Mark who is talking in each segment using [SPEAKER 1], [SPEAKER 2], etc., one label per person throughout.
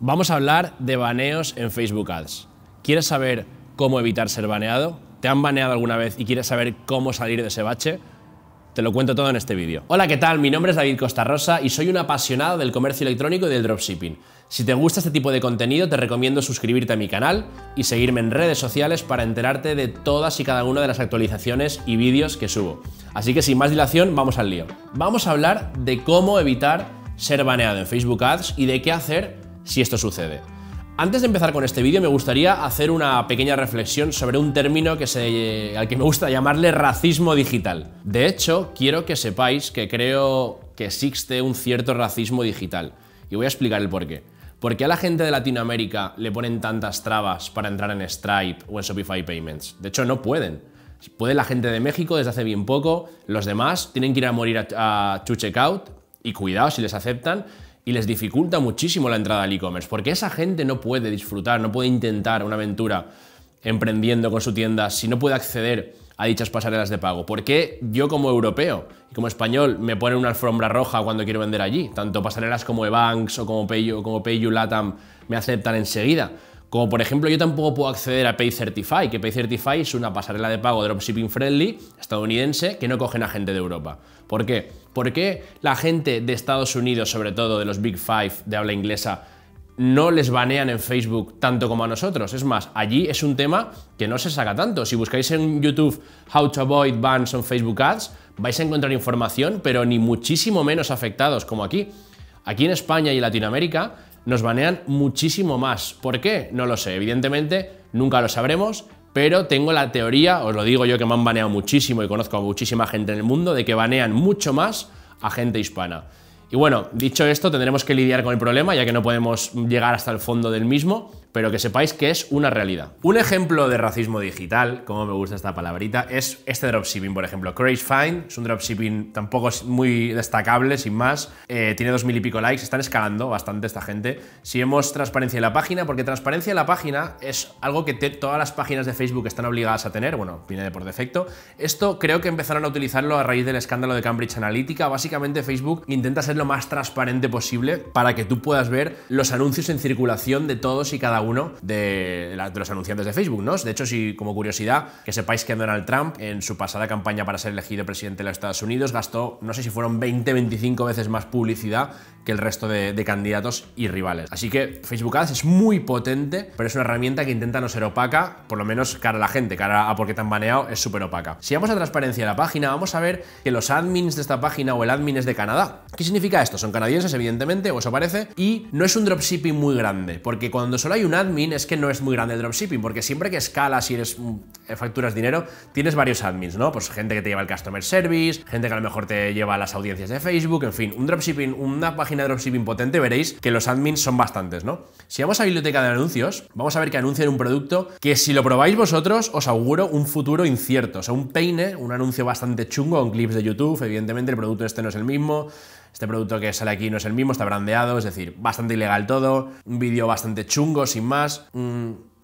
[SPEAKER 1] Vamos a hablar de baneos en Facebook Ads. ¿Quieres saber cómo evitar ser baneado? ¿Te han baneado alguna vez y quieres saber cómo salir de ese bache? Te lo cuento todo en este vídeo. Hola, ¿qué tal? Mi nombre es David Costa Rosa y soy un apasionado del comercio electrónico y del dropshipping. Si te gusta este tipo de contenido, te recomiendo suscribirte a mi canal y seguirme en redes sociales para enterarte de todas y cada una de las actualizaciones y vídeos que subo. Así que sin más dilación, vamos al lío. Vamos a hablar de cómo evitar ser baneado en Facebook Ads y de qué hacer si esto sucede. Antes de empezar con este vídeo me gustaría hacer una pequeña reflexión sobre un término que se, al que me gusta llamarle racismo digital. De hecho, quiero que sepáis que creo que existe un cierto racismo digital. Y voy a explicar el porqué. ¿Por qué a la gente de Latinoamérica le ponen tantas trabas para entrar en Stripe o en Shopify Payments? De hecho, no pueden. Puede la gente de México desde hace bien poco, los demás tienen que ir a morir a, a to checkout y cuidado si les aceptan, y les dificulta muchísimo la entrada al e-commerce, porque esa gente no puede disfrutar, no puede intentar una aventura emprendiendo con su tienda si no puede acceder a dichas pasarelas de pago. ¿Por qué yo como europeo y como español me ponen una alfombra roja cuando quiero vender allí? Tanto pasarelas como evans o como PayU, como PayU Latam me aceptan enseguida. Como por ejemplo, yo tampoco puedo acceder a PayCertify, que PayCertify es una pasarela de pago dropshipping friendly estadounidense que no cogen a gente de Europa. ¿Por qué? ¿Por qué la gente de Estados Unidos, sobre todo de los Big Five de habla inglesa, no les banean en Facebook tanto como a nosotros. Es más, allí es un tema que no se saca tanto. Si buscáis en YouTube How to Avoid Bans on Facebook Ads, vais a encontrar información, pero ni muchísimo menos afectados como aquí. Aquí en España y Latinoamérica nos banean muchísimo más. ¿Por qué? No lo sé. Evidentemente, nunca lo sabremos pero tengo la teoría, os lo digo yo que me han baneado muchísimo y conozco a muchísima gente en el mundo, de que banean mucho más a gente hispana. Y bueno, dicho esto, tendremos que lidiar con el problema, ya que no podemos llegar hasta el fondo del mismo, pero que sepáis que es una realidad. Un ejemplo de racismo digital, como me gusta esta palabrita, es este dropshipping, por ejemplo. Craze Fine es un dropshipping tampoco es muy destacable, sin más. Eh, tiene dos mil y pico likes, están escalando bastante esta gente. Si vemos transparencia en la página, porque transparencia en la página es algo que todas las páginas de Facebook están obligadas a tener, bueno, viene de por defecto. Esto creo que empezaron a utilizarlo a raíz del escándalo de Cambridge Analytica. Básicamente Facebook intenta ser lo más transparente posible para que tú puedas ver los anuncios en circulación de todos y cada uno uno de, los anunciantes de Facebook, ¿no? De hecho, si como curiosidad, que sepáis que Donald Trump en su pasada campaña para ser elegido presidente de los Estados Unidos gastó, no sé si fueron 20, 25 veces más publicidad que el resto de, candidatos y rivales. Así que Facebook Ads es muy potente, pero es una herramienta que intenta no ser opaca, por lo menos cara a la gente, cara a por qué tan baneado, es súper opaca. Si vamos a transparencia de la página, vamos a ver que los admins de esta página o el admin es de Canadá. ¿Qué significa esto? Son canadienses, evidentemente, o eso parece, y no es un dropshipping muy grande, porque cuando solo hay un admin es que no es muy grande el dropshipping, porque siempre que escalas y eres, mm, eh, facturas dinero, tienes varios admins, ¿no? Pues gente que te lleva el customer service, gente que a lo mejor te lleva las audiencias de Facebook, en fin, un dropshipping, una página de dropshipping potente, veréis que los admins son bastantes, ¿no? Si vamos a biblioteca de anuncios, vamos a ver que anuncian un producto que si lo probáis vosotros, os auguro un futuro incierto, o sea, un peine, un anuncio bastante chungo, con clips de YouTube, evidentemente el producto este no es el mismo, este producto que sale aquí no es el mismo, está brandeado, es decir, bastante ilegal todo. Un vídeo bastante chungo, sin más.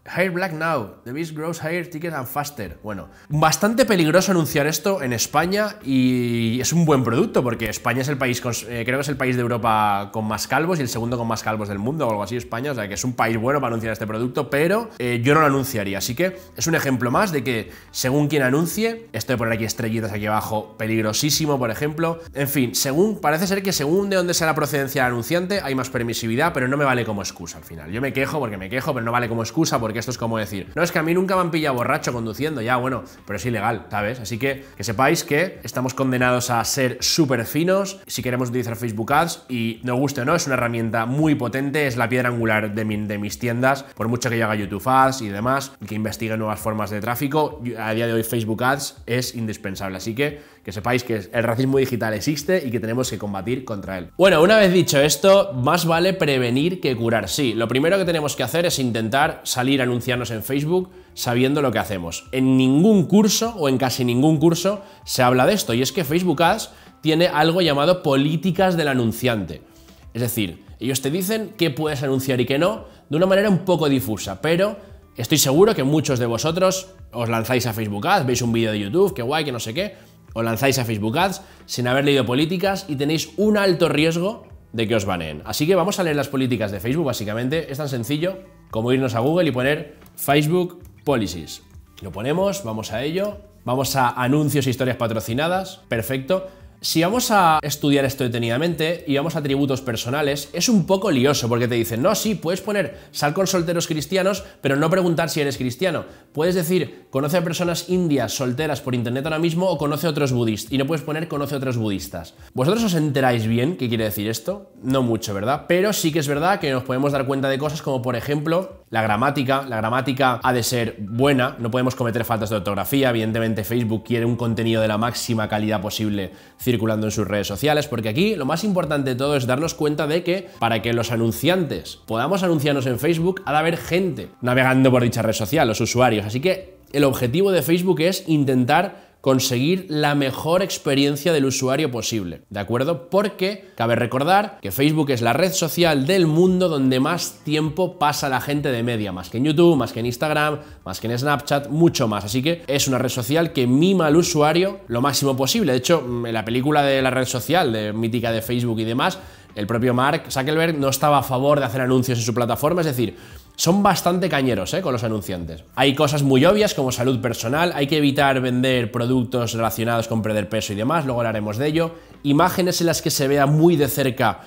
[SPEAKER 1] Hair Black Now, The Beast Grows Higher Ticket and Faster. Bueno, bastante peligroso anunciar esto en España y es un buen producto porque España es el país, eh, creo que es el país de Europa con más calvos y el segundo con más calvos del mundo o algo así España, o sea que es un país bueno para anunciar este producto, pero eh, yo no lo anunciaría, así que es un ejemplo más de que según quien anuncie, estoy por poner aquí estrellitas aquí abajo, peligrosísimo por ejemplo, en fin, según, parece ser que según de dónde sea la procedencia del anunciante hay más permisividad, pero no me vale como excusa al final, yo me quejo porque me quejo, pero no vale como excusa porque porque esto es como decir, no, es que a mí nunca me han pillado borracho conduciendo, ya bueno, pero es ilegal, ¿sabes? Así que que sepáis que estamos condenados a ser súper finos si queremos utilizar Facebook Ads y no guste o no, es una herramienta muy potente, es la piedra angular de, mis tiendas, por mucho que yo haga YouTube Ads y demás, que investigue nuevas formas de tráfico, a día de hoy Facebook Ads es indispensable, así que que sepáis que el racismo digital existe y que tenemos que combatir contra él. Bueno, una vez dicho esto, más vale prevenir que curar. Sí, lo primero que tenemos que hacer es intentar salir a anunciarnos en Facebook sabiendo lo que hacemos. En ningún curso o en casi ningún curso se habla de esto y es que Facebook Ads tiene algo llamado políticas del anunciante. Es decir, ellos te dicen qué puedes anunciar y qué no de una manera un poco difusa, pero estoy seguro que muchos de vosotros os lanzáis a Facebook Ads, veis un vídeo de YouTube, qué guay, que no sé qué, o lanzáis a Facebook Ads sin haber leído políticas y tenéis un alto riesgo de que os baneen. Así que vamos a leer las políticas de Facebook, básicamente. Es tan sencillo como irnos a Google y poner Facebook Policies. Lo ponemos, vamos a ello. Vamos a anuncios e historias patrocinadas. Perfecto. Si vamos a estudiar esto detenidamente y vamos a atributos personales, es un poco lioso porque te dicen, no, sí, puedes poner sal con solteros cristianos, pero no preguntar si eres cristiano. Puedes decir, conoce a personas indias solteras por internet ahora mismo o conoce a otros budistas. Y no puedes poner conoce a otros budistas. ¿Vosotros os enteráis bien qué quiere decir esto? No mucho, ¿verdad? Pero sí que es verdad que nos podemos dar cuenta de cosas como, por ejemplo, la gramática. La gramática ha de ser buena, no podemos cometer faltas de ortografía. Evidentemente, Facebook quiere un contenido de la máxima calidad posible circulando en sus redes sociales, porque aquí lo más importante de todo es darnos cuenta de que para que los anunciantes podamos anunciarnos en Facebook, ha de haber gente navegando por dicha red social, los usuarios. Así que el objetivo de Facebook es intentar conseguir la mejor experiencia del usuario posible, ¿de acuerdo? Porque cabe recordar que Facebook es la red social del mundo donde más tiempo pasa la gente de media, más que en YouTube, más que en Instagram, más que en Snapchat, mucho más. Así que es una red social que mima al usuario lo máximo posible. De hecho, mm, en la película de la red social, de mítica de Facebook y demás, el propio Mark Zuckerberg no estaba a favor de hacer anuncios en su plataforma, es decir, son bastante cañeros eh, con los anunciantes. Hay cosas muy obvias como salud personal, hay que evitar vender productos relacionados con perder peso y demás, luego hablaremos de ello. Imágenes en las que se vea muy de cerca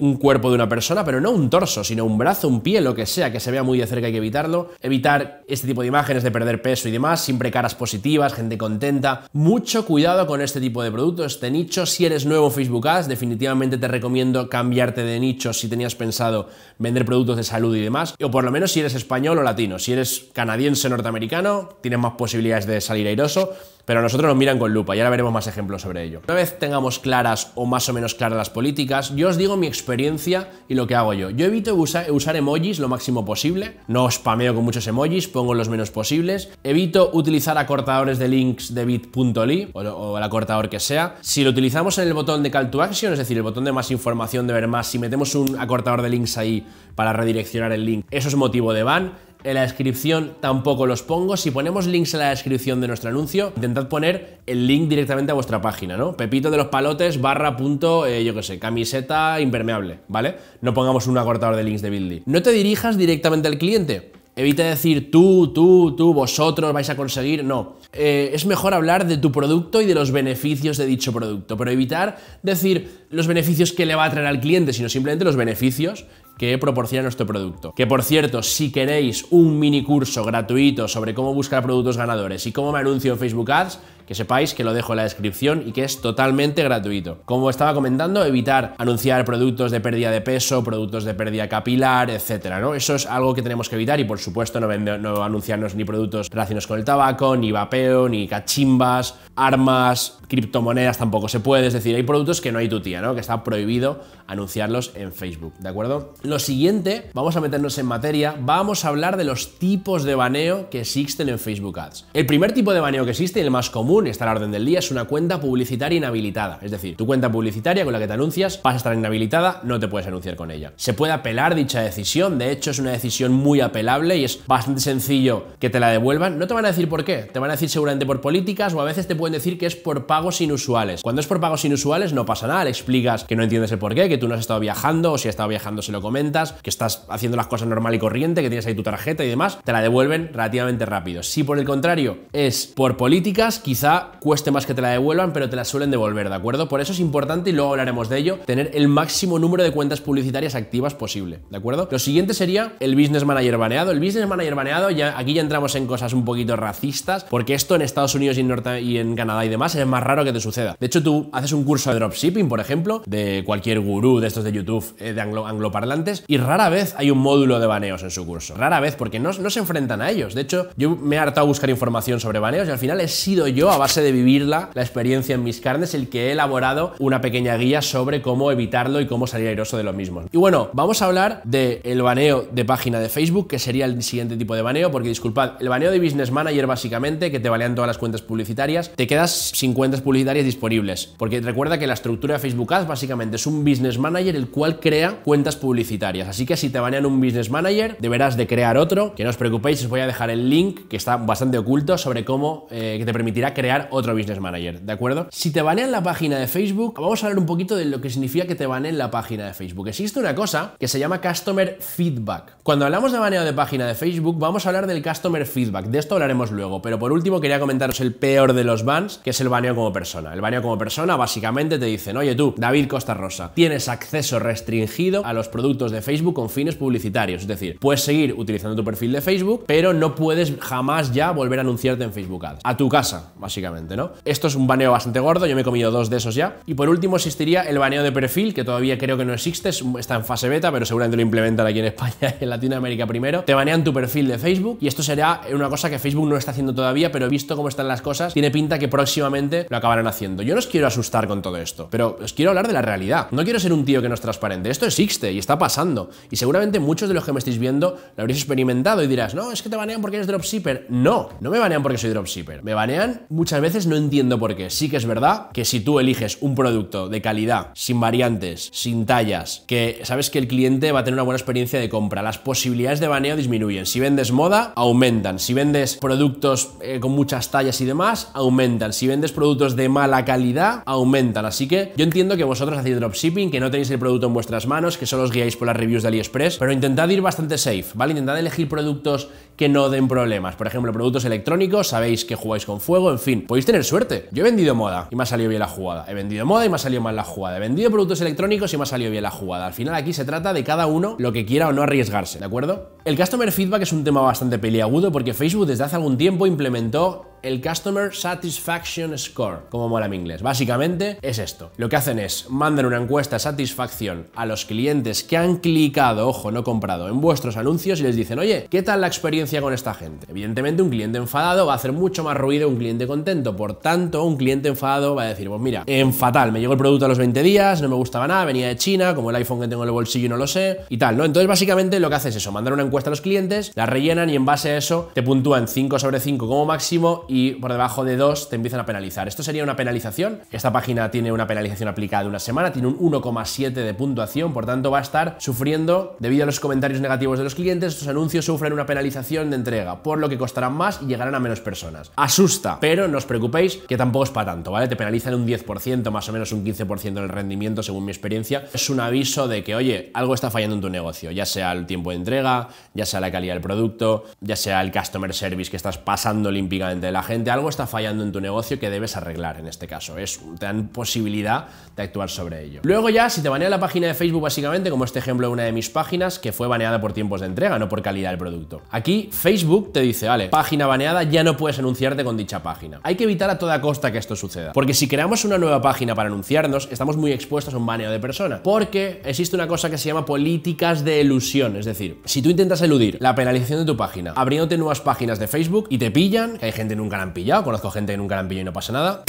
[SPEAKER 1] un cuerpo de una persona, pero no un torso, sino un brazo, un pie, lo que sea, que se vea muy de cerca hay que evitarlo. Evitar este tipo de imágenes de perder peso y demás, siempre caras positivas, gente contenta. Mucho cuidado con este tipo de productos, este nicho. Si eres nuevo en Facebook Ads, definitivamente te recomiendo cambiarte de nicho si tenías pensado vender productos de salud y demás, o por lo menos si eres español o latino. Si eres canadiense norteamericano, tienes más posibilidades de salir airoso. Pero a nosotros nos miran con lupa y ahora veremos más ejemplos sobre ello. Una vez tengamos claras o más o menos claras las políticas, yo os digo mi experiencia y lo que hago yo. Yo evito usar, emojis lo máximo posible, no spameo con muchos emojis, pongo los menos posibles, evito utilizar acortadores de links de bit.ly o, el acortador que sea. Si lo utilizamos en el botón de call to action, es decir, el botón de más información, de ver más, si metemos un acortador de links ahí para redireccionar el link, eso es motivo de ban. En la descripción tampoco los pongo. Si ponemos links en la descripción de nuestro anuncio, intentad poner el link directamente a vuestra página, ¿no? Pepito de los palotes barra punto, eh, yo qué sé, camiseta impermeable, ¿vale? No pongamos un acortador de links de building. No te dirijas directamente al cliente. Evita decir tú, tú, tú, vosotros vais a conseguir. No. Eh, es mejor hablar de tu producto y de los beneficios de dicho producto, pero evitar decir los beneficios que le va a traer al cliente, sino simplemente los beneficios que proporciona nuestro producto. Que por cierto, si queréis un mini curso gratuito sobre cómo buscar productos ganadores y cómo me anuncio en Facebook Ads, que sepáis que lo dejo en la descripción y que es totalmente gratuito. Como estaba comentando, evitar anunciar productos de pérdida de peso, productos de pérdida capilar, etcétera, ¿no? Eso es algo que tenemos que evitar y por supuesto no, no anunciarnos ni productos relacionados con el tabaco, ni vapeo, ni cachimbas, armas, criptomonedas tampoco se puede, es decir, hay productos que no hay tu tía, ¿no? Que está prohibido anunciarlos en Facebook, ¿de acuerdo? Lo siguiente, vamos a meternos en materia, vamos a hablar de los tipos de baneo que existen en Facebook Ads. El primer tipo de baneo que existe, y el más común, está a la orden del día, es una cuenta publicitaria inhabilitada, es decir, tu cuenta publicitaria con la que te anuncias pasa a estar inhabilitada, no te puedes anunciar con ella. Se puede apelar dicha decisión, de hecho es una decisión muy apelable y es bastante sencillo que te la devuelvan, no te van a decir por qué, te van a decir seguramente por políticas o a veces te puede decir que es por pagos inusuales. Cuando es por pagos inusuales no pasa nada, le explicas que no entiendes el porqué, que tú no has estado viajando o si has estado viajando se lo comentas, que estás haciendo las cosas normal y corriente, que tienes ahí tu tarjeta y demás, te la devuelven relativamente rápido. Si por el contrario es por políticas, quizá cueste más que te la devuelvan, pero te la suelen devolver, ¿de acuerdo? Por eso es importante, y luego hablaremos de ello, tener el máximo número de cuentas publicitarias activas posible, ¿de acuerdo? Lo siguiente sería el Business Manager baneado. El Business Manager baneado, ya, aquí ya entramos en cosas un poquito racistas, porque esto en Estados Unidos y Norte y en Canadá y demás, es más raro que te suceda. De hecho, tú haces un curso de dropshipping, por ejemplo, de cualquier gurú de estos de YouTube, eh, de anglo angloparlantes, y rara vez hay un módulo de baneos en su curso. Rara vez, porque no, se enfrentan a ellos. De hecho, yo me he hartado a buscar información sobre baneos y al final he sido yo, a base de vivirla, la experiencia en mis carnes, el que he elaborado una pequeña guía sobre cómo evitarlo y cómo salir airoso de lo mismo. Y bueno, vamos a hablar del baneo de página de Facebook, que sería el siguiente tipo de baneo, porque disculpad, el baneo de Business Manager básicamente, que te valían todas las cuentas publicitarias, te quedas sin cuentas publicitarias disponibles. Porque recuerda que la estructura de Facebook Ads básicamente es un business manager el cual crea cuentas publicitarias. Así que si te banean un business manager, deberás de crear otro. Que no os preocupéis, os voy a dejar el link que está bastante oculto sobre cómo eh, que te permitirá crear otro business manager, ¿de acuerdo? Si te banean la página de Facebook, vamos a hablar un poquito de lo que significa que te baneen la página de Facebook. Existe una cosa que se llama customer feedback. Cuando hablamos de baneo de página de Facebook, vamos a hablar del customer feedback. De esto hablaremos luego, pero por último quería comentaros el peor de los que es el baneo como persona. El baneo como persona básicamente te dicen, oye tú, David Costa Rosa, tienes acceso restringido a los productos de Facebook con fines publicitarios. Es decir, puedes seguir utilizando tu perfil de Facebook, pero no puedes jamás ya volver a anunciarte en Facebook Ads. A tu casa, básicamente, ¿no? Esto es un baneo bastante gordo, yo me he comido dos de esos ya. Y por último existiría el baneo de perfil, que todavía creo que no existe, está en fase beta, pero seguramente lo implementan aquí en España y en Latinoamérica primero. Te banean tu perfil de Facebook y esto sería una cosa que Facebook no está haciendo todavía, pero visto cómo están las cosas, tiene pinta que próximamente lo acabarán haciendo. Yo no os quiero asustar con todo esto, pero os quiero hablar de la realidad. No quiero ser un tío que no es transparente. Esto existe y está pasando. Y seguramente muchos de los que me estáis viendo lo habréis experimentado y dirás, no, es que te banean porque eres dropshipper. No, no me banean porque soy dropshipper. Me banean muchas veces no entiendo por qué. Sí que es verdad que si tú eliges un producto de calidad, sin variantes, sin tallas, que sabes que el cliente va a tener una buena experiencia de compra, las posibilidades de baneo disminuyen. Si vendes moda, aumentan. Si vendes productos eh, con muchas tallas y demás, aumentan si vendes productos de mala calidad, aumentan. Así que yo entiendo que vosotros hacéis dropshipping, que no tenéis el producto en vuestras manos, que solo os guiáis por las reviews de AliExpress, pero intentad ir bastante safe, ¿vale? Intentad elegir productos que no den problemas. Por ejemplo, productos electrónicos, sabéis que jugáis con fuego, en fin, podéis tener suerte. Yo he vendido moda y me ha salido bien la jugada. He vendido moda y me ha salido mal la jugada. He vendido productos electrónicos y me ha salido bien la jugada. Al final aquí se trata de cada uno lo que quiera o no arriesgarse, ¿de acuerdo? El customer feedback es un tema bastante peliagudo porque Facebook desde hace algún tiempo implementó el Customer Satisfaction Score, como mola en inglés. Básicamente es esto. Lo que hacen es mandan una encuesta de satisfacción a los clientes que han clicado, ojo, no comprado, en vuestros anuncios y les dicen, oye, ¿qué tal la experiencia con esta gente? Evidentemente un cliente enfadado va a hacer mucho más ruido un cliente contento. Por tanto, un cliente enfadado va a decir, pues mira, en fatal, me llegó el producto a los 20 días, no me gustaba nada, venía de China, como el iPhone que tengo en el bolsillo no lo sé, y tal, ¿no? Entonces básicamente lo que hace es eso, mandar una encuesta a los clientes, la rellenan y en base a eso te puntúan 5 sobre 5 como máximo y por debajo de dos te empiezan a penalizar. Esto sería una penalización. Esta página tiene una penalización aplicada de una semana, tiene un 1,7 de puntuación, por tanto va a estar sufriendo, debido a los comentarios negativos de los clientes, estos anuncios sufren una penalización de entrega, por lo que costarán más y llegarán a menos personas. Asusta, pero no os preocupéis que tampoco es para tanto, ¿vale? Te penalizan un 10%, más o menos un 15% del rendimiento, según mi experiencia. Es un aviso de que, oye, algo está fallando en tu negocio, ya sea el tiempo de entrega, ya sea la calidad del producto, ya sea el customer service que estás pasando olímpicamente la la gente algo está fallando en tu negocio que debes arreglar en este caso. Es, te dan posibilidad de actuar sobre ello. Luego ya, si te banea la página de Facebook básicamente, como este ejemplo de una de mis páginas, que fue baneada por tiempos de entrega, no por calidad del producto. Aquí Facebook te dice, vale, página baneada, ya no puedes anunciarte con dicha página. Hay que evitar a toda costa que esto suceda. Porque si creamos una nueva página para anunciarnos, estamos muy expuestos a un baneo de persona. Porque existe una cosa que se llama políticas de ilusión Es decir, si tú intentas eludir la penalización de tu página, abriéndote nuevas páginas de Facebook y te pillan, hay gente en un nunca la conozco gente que nunca la y no pasa nada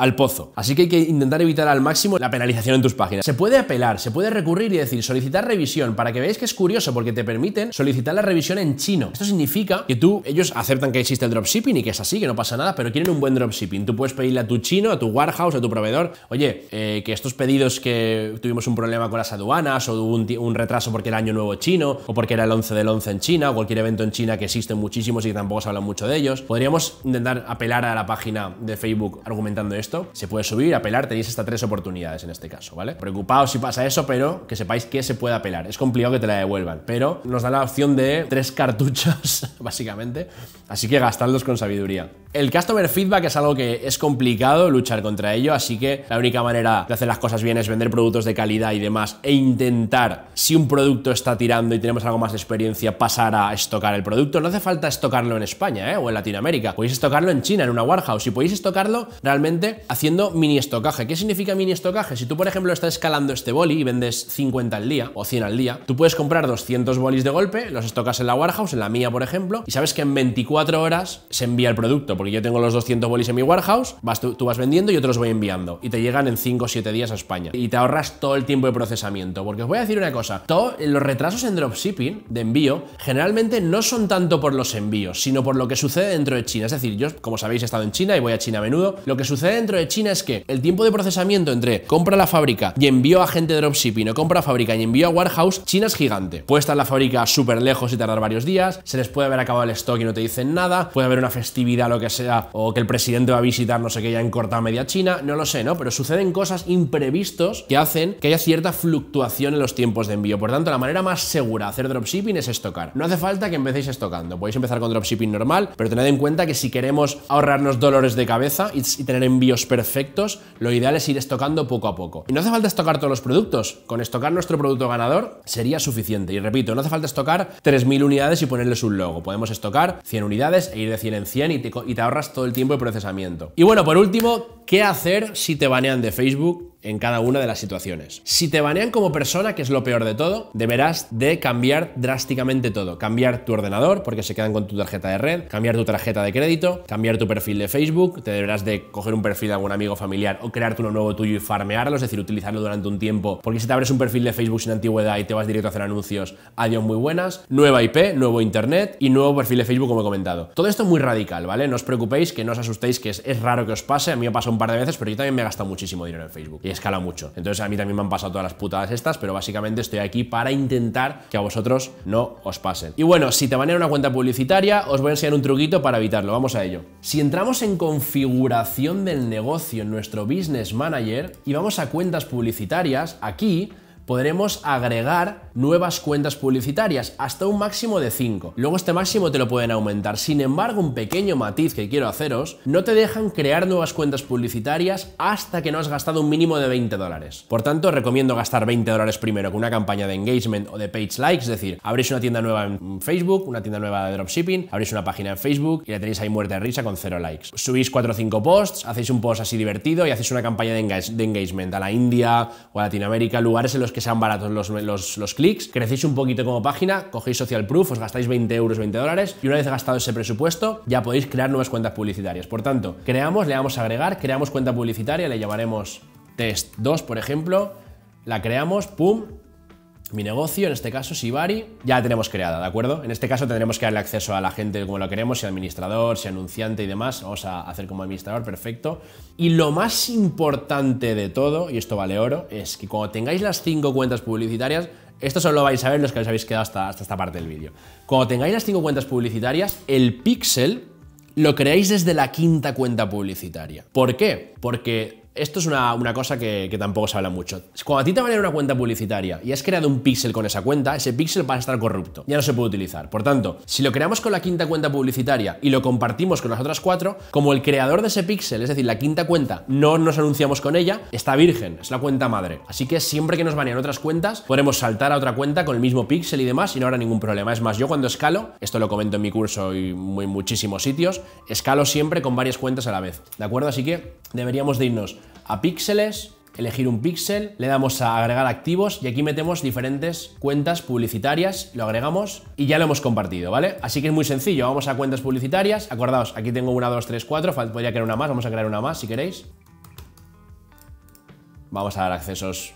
[SPEAKER 1] al pozo. Así que hay que intentar evitar al máximo la penalización en tus páginas. Se puede apelar, se puede recurrir y decir solicitar revisión para que veáis que es curioso porque te permiten solicitar la revisión en chino. Esto significa que tú, ellos aceptan que existe el dropshipping y que es así, que no pasa nada, pero quieren un buen dropshipping. Tú puedes pedirle a tu chino, a tu warehouse, a tu proveedor, oye, eh, que estos pedidos que tuvimos un problema con las aduanas o un, retraso porque era año nuevo chino o porque era el 11 del 11 en China o cualquier evento en China que existen muchísimos y que tampoco se habla mucho de ellos, podríamos intentar apelar a la página de Facebook argumentando esto se puede subir, apelar, tenéis hasta tres oportunidades en este caso, ¿vale? Preocupaos si pasa eso, pero que sepáis que se puede apelar. Es complicado que te la devuelvan, pero nos da la opción de tres cartuchos, básicamente, así que gastadlos con sabiduría. El customer feedback es algo que es complicado luchar contra ello, así que la única manera de hacer las cosas bien es vender productos de calidad y demás e intentar, si un producto está tirando y tenemos algo más de experiencia, pasar a estocar el producto. No hace falta estocarlo en España ¿eh? o en Latinoamérica, podéis estocarlo en China, en una warehouse, y podéis estocarlo realmente haciendo mini estocaje. ¿Qué significa mini estocaje? Si tú, por ejemplo, estás escalando este boli y vendes 50 al día o 100 al día, tú puedes comprar 200 bolis de golpe, los estocas en la warehouse, en la mía, por ejemplo, y sabes que en 24 horas se envía el producto, porque yo tengo los 200 bolis en mi warehouse, tú, vas vendiendo y otros los voy enviando, y te llegan en 5 o 7 días a España, y te ahorras todo el tiempo de procesamiento, porque os voy a decir una cosa, todos los retrasos en dropshipping de envío generalmente no son tanto por los envíos, sino por lo que sucede dentro de China, es decir, yo, como sabéis, he estado en China y voy a China a menudo, lo que sucede dentro de China es que el tiempo de procesamiento entre compra la fábrica y envío a gente de dropshipping o compra fábrica y envío a warehouse, China es gigante. Puede estar la fábrica súper lejos y tardar varios días, se les puede haber acabado el stock y no te dicen nada, puede haber una festividad, lo que sea, o que el presidente va a visitar no sé qué, ya en corta media China, no lo sé, ¿no? Pero suceden cosas imprevistos que hacen que haya cierta fluctuación en los tiempos de envío. Por tanto, la manera más segura de hacer dropshipping es estocar. No hace falta que empecéis estocando, podéis empezar con dropshipping normal, pero tened en cuenta que si queremos ahorrarnos dolores de cabeza y tener envío perfectos, lo ideal es ir estocando poco a poco. Y no hace falta estocar todos los productos, con estocar nuestro producto ganador sería suficiente. Y repito, no hace falta estocar 3.000 unidades y ponerles un logo. Podemos estocar 100 unidades e ir de 100 en 100 y te, y te ahorras todo el tiempo de procesamiento. Y bueno, por último, ¿qué hacer si te banean de Facebook en cada una de las situaciones. Si te banean como persona, que es lo peor de todo, deberás de cambiar drásticamente todo. Cambiar tu ordenador, porque se quedan con tu tarjeta de red, cambiar tu tarjeta de crédito, cambiar tu perfil de Facebook, te deberás de coger un perfil de algún amigo familiar o crearte uno nuevo tuyo y farmearlo, es decir, utilizarlo durante un tiempo, porque si te abres un perfil de Facebook sin antigüedad y te vas directo a hacer anuncios, adiós muy buenas, nueva IP, nuevo internet y nuevo perfil de Facebook como he comentado. Todo esto es muy radical, ¿vale? No os preocupéis, que no os asustéis, que es, raro que os pase, a mí me ha pasado un par de veces, pero yo también me he gastado muchísimo dinero en Facebook escala mucho. Entonces a mí también me han pasado todas las putadas estas, pero básicamente estoy aquí para intentar que a vosotros no os pasen. Y bueno, si te van a una cuenta publicitaria, os voy a enseñar un truquito para evitarlo. Vamos a ello. Si entramos en configuración del negocio en nuestro Business Manager y vamos a cuentas publicitarias, aquí podremos agregar nuevas cuentas publicitarias, hasta un máximo de 5. Luego este máximo te lo pueden aumentar. Sin embargo, un pequeño matiz que quiero haceros, no te dejan crear nuevas cuentas publicitarias hasta que no has gastado un mínimo de 20 dólares. Por tanto, recomiendo gastar 20 dólares primero con una campaña de engagement o de page likes, es decir, abrís una tienda nueva en Facebook, una tienda nueva de dropshipping, abrís una página en Facebook y la tenéis ahí muerta de risa con 0 likes. Subís 4 o 5 posts, hacéis un post así divertido y hacéis una campaña de, de engagement a la India o a Latinoamérica, lugares en los que sean baratos los, los, los clics, crecéis un poquito como página, cogéis social proof, os gastáis 20 euros, 20 dólares y una vez gastado ese presupuesto ya podéis crear nuevas cuentas publicitarias. Por tanto, creamos, le damos a agregar, creamos cuenta publicitaria, le llamaremos test 2, por ejemplo, la creamos, pum, mi negocio, en este caso Sibari, ya la tenemos creada, ¿de acuerdo? En este caso tendremos que darle acceso a la gente como lo queremos, si administrador, si anunciante y demás, vamos a hacer como administrador, perfecto. Y lo más importante de todo, y esto vale oro, es que cuando tengáis las cinco cuentas publicitarias, esto solo lo vais a ver los que os habéis quedado hasta, hasta esta parte del vídeo. Cuando tengáis las cinco cuentas publicitarias, el pixel lo creáis desde la quinta cuenta publicitaria. ¿Por qué? Porque esto es una, cosa que, tampoco se habla mucho. Cuando a ti te va a una cuenta publicitaria y has creado un píxel con esa cuenta, ese píxel va a estar corrupto. Ya no se puede utilizar. Por tanto, si lo creamos con la quinta cuenta publicitaria y lo compartimos con las otras cuatro, como el creador de ese píxel, es decir, la quinta cuenta, no nos anunciamos con ella, está virgen, es la cuenta madre. Así que siempre que nos banean otras cuentas, podremos saltar a otra cuenta con el mismo píxel y demás y no habrá ningún problema. Es más, yo cuando escalo, esto lo comento en mi curso y en muchísimos sitios, escalo siempre con varias cuentas a la vez. ¿De acuerdo? Así que deberíamos de irnos a píxeles, elegir un píxel, le damos a agregar activos y aquí metemos diferentes cuentas publicitarias, lo agregamos y ya lo hemos compartido, ¿vale? Así que es muy sencillo, vamos a cuentas publicitarias, acordaos, aquí tengo una, dos, tres, cuatro, podría crear una más, vamos a crear una más si queréis. Vamos a dar accesos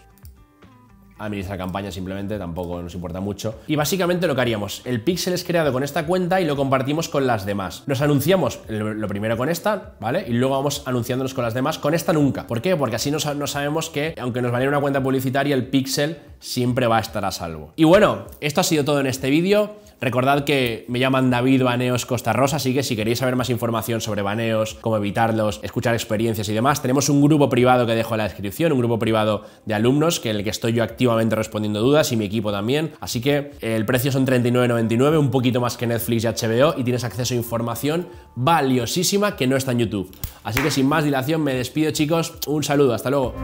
[SPEAKER 1] a campaña simplemente tampoco nos importa mucho. Y básicamente lo que haríamos, el pixel es creado con esta cuenta y lo compartimos con las demás. Nos anunciamos lo primero con esta, ¿vale? Y luego vamos anunciándonos con las demás, con esta nunca. ¿Por qué? Porque así no, no sabemos que, aunque nos valiera una cuenta publicitaria, el pixel siempre va a estar a salvo. Y bueno, esto ha sido todo en este vídeo. Recordad que me llaman David Baneos Costa Rosa, así que si queréis saber más información sobre baneos, cómo evitarlos, escuchar experiencias y demás, tenemos un grupo privado que dejo en la descripción, un grupo privado de alumnos que en el que estoy yo activamente respondiendo dudas y mi equipo también. Así que el precio son 39.99, un poquito más que Netflix y HBO y tienes acceso a información valiosísima que no está en YouTube. Así que sin más dilación me despido chicos, un saludo, hasta luego.